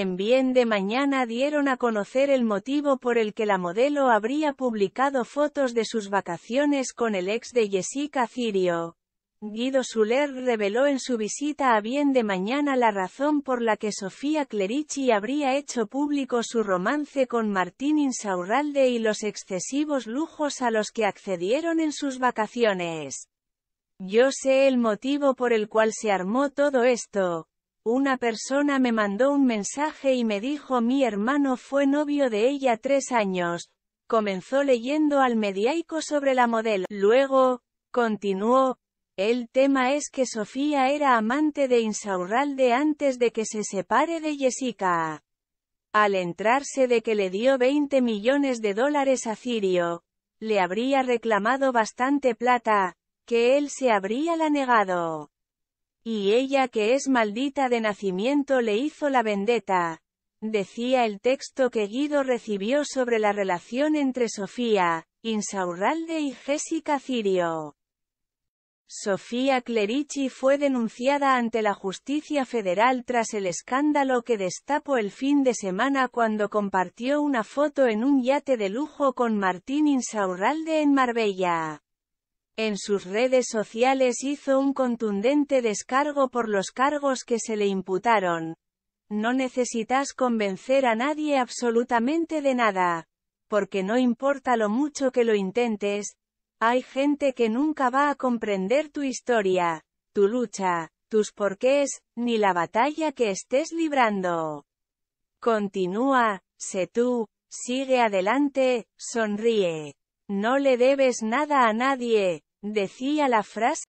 En Bien de Mañana dieron a conocer el motivo por el que la modelo habría publicado fotos de sus vacaciones con el ex de Jessica Cirio. Guido Suler reveló en su visita a Bien de Mañana la razón por la que Sofía Clerici habría hecho público su romance con Martín Insaurralde y los excesivos lujos a los que accedieron en sus vacaciones. Yo sé el motivo por el cual se armó todo esto, una persona me mandó un mensaje y me dijo mi hermano fue novio de ella tres años. Comenzó leyendo al mediaico sobre la modelo. Luego, continuó, el tema es que Sofía era amante de Insaurralde antes de que se separe de Jessica. Al entrarse de que le dio 20 millones de dólares a Cirio, le habría reclamado bastante plata, que él se habría la negado. Y ella que es maldita de nacimiento le hizo la vendetta. Decía el texto que Guido recibió sobre la relación entre Sofía, Insaurralde y Jessica Cirio. Sofía Clerici fue denunciada ante la justicia federal tras el escándalo que destapó el fin de semana cuando compartió una foto en un yate de lujo con Martín Insaurralde en Marbella. En sus redes sociales hizo un contundente descargo por los cargos que se le imputaron. No necesitas convencer a nadie absolutamente de nada. Porque no importa lo mucho que lo intentes, hay gente que nunca va a comprender tu historia, tu lucha, tus porqués, ni la batalla que estés librando. Continúa, sé tú, sigue adelante, sonríe. No le debes nada a nadie, decía la frase.